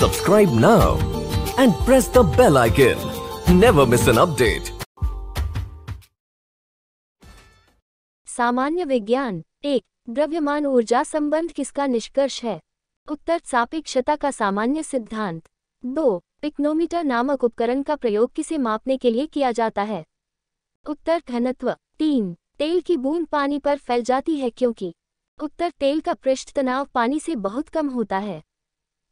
Subscribe now and press the bell icon. Never miss an update. सामान्य विज्ञान एक द्रव्यमान ऊर्जा संबंध किसका निष्कर्ष है उत्तर सापेक्षता का सामान्य सिद्धांत दो पिक्नोमीटर नामक उपकरण का प्रयोग किसे मापने के लिए किया जाता है उत्तर घनत्व तीन तेल की बूंद पानी पर फैल जाती है क्योंकि उत्तर तेल का पृष्ठ तनाव पानी से बहुत कम होता है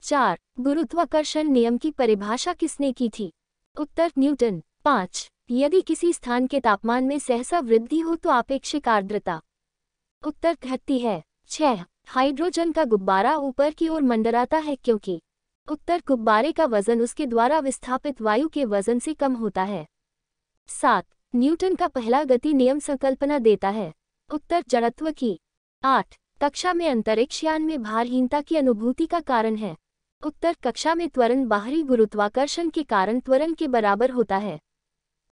चार गुरुत्वाकर्षण नियम की परिभाषा किसने की थी उत्तर न्यूटन पाँच यदि किसी स्थान के तापमान में सहसा वृद्धि हो तो आपेक्षिक आर्द्रता उत्तर घटती है छह हाइड्रोजन का गुब्बारा ऊपर की ओर मंडराता है क्योंकि उत्तर गुब्बारे का वजन उसके द्वारा विस्थापित वायु के वजन से कम होता है सात न्यूटन का पहला गति नियम संकल्पना देता है उत्तर जड़त्व की आठ कक्षा में अंतरिक्ष यान में भारहीनता की अनुभूति का कारण है उत्तर कक्षा में त्वरण बाहरी गुरुत्वाकर्षण के कारण त्वरण के बराबर होता है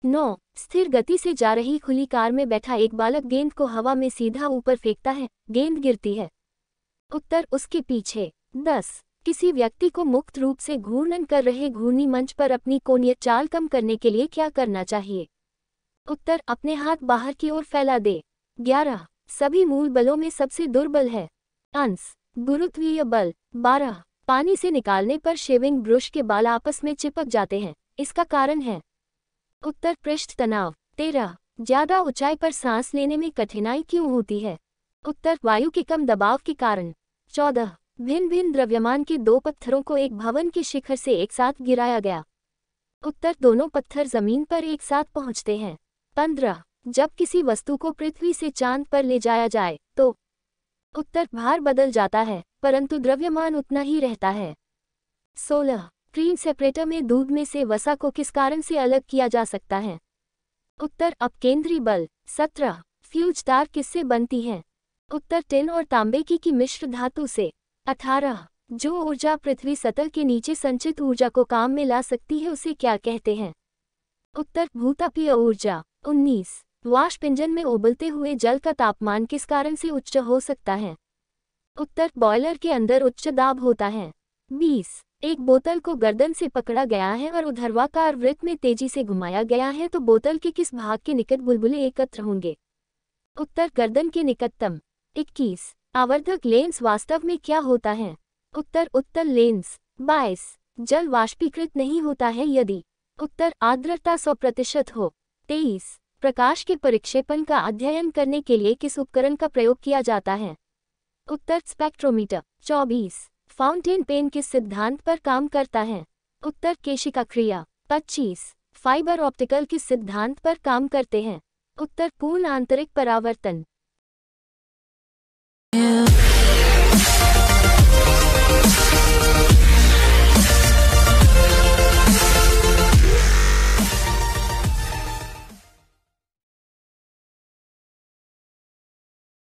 नौ स्थिर गति से जा रही खुली कार में बैठा एक बालक गेंद को हवा में सीधा ऊपर फेंकता है गेंद गिरती है उत्तर उसके पीछे दस किसी व्यक्ति को मुक्त रूप से घूर्णन कर रहे घूर्णी मंच पर अपनी कोणीय चाल कम करने के लिए क्या करना चाहिए उत्तर अपने हाथ बाहर की ओर फैला दे ग्यारह सभी मूल बलों में सबसे दुर्बल है अंश गुरुत्वीय बल बारह पानी से निकालने पर शेविंग ब्रश के बाल आपस में चिपक जाते हैं इसका कारण है उत्तर पृष्ठ तनाव तेरह ज्यादा ऊंचाई पर सांस लेने में कठिनाई क्यों होती है उत्तर वायु के कम दबाव के कारण चौदह भिन्न भिन्न द्रव्यमान के दो पत्थरों को एक भवन के शिखर से एक साथ गिराया गया उत्तर दोनों पत्थर जमीन पर एक साथ पहुंचते हैं पंद्रह जब किसी वस्तु को पृथ्वी से चांद पर ले जाया जाए तो उत्तर भार बदल जाता है परंतु द्रव्यमान उतना ही रहता है सोलह क्रीम सेपरेटर में दूध में से वसा को किस कारण से अलग किया जा सकता है उत्तर अपकेंद्री बल सत्रह फ्यूज तार किससे बनती है उत्तर टिन और तांबे की, की मिश्र धातु से अठारह जो ऊर्जा पृथ्वी सतह के नीचे संचित ऊर्जा को काम में ला सकती है उसे क्या कहते हैं उत्तर भूतापीय ऊर्जा उन्नीस वाष्प इंजन में उबलते हुए जल का तापमान किस कारण से उच्च हो सकता है उत्तर बॉयलर के अंदर उच्च दाब होता है बीस एक बोतल को गर्दन से पकड़ा गया है और उधरवाकार वृत्त में तेजी से घुमाया गया है तो बोतल के किस भाग के निकट बुलबुले एकत्र होंगे उत्तर गर्दन के निकटतम इक्कीस आवर्धक लेंस वास्तव में क्या होता है उत्तर उत्तर लेंस बाईस जल वाष्पीकृत नहीं होता है यदि उत्तर आर्द्रता सौ प्रतिशत हो तेईस प्रकाश के परिक्षेपण का अध्ययन करने के लिए किस उपकरण का प्रयोग किया जाता है उत्तर स्पेक्ट्रोमीटर 24 फाउंटेन पेन किस सिद्धांत पर काम करता है उत्तर केशिका क्रिया 25 फाइबर ऑप्टिकल किस सिद्धांत पर काम करते हैं उत्तर पूर्ण आंतरिक परावर्तन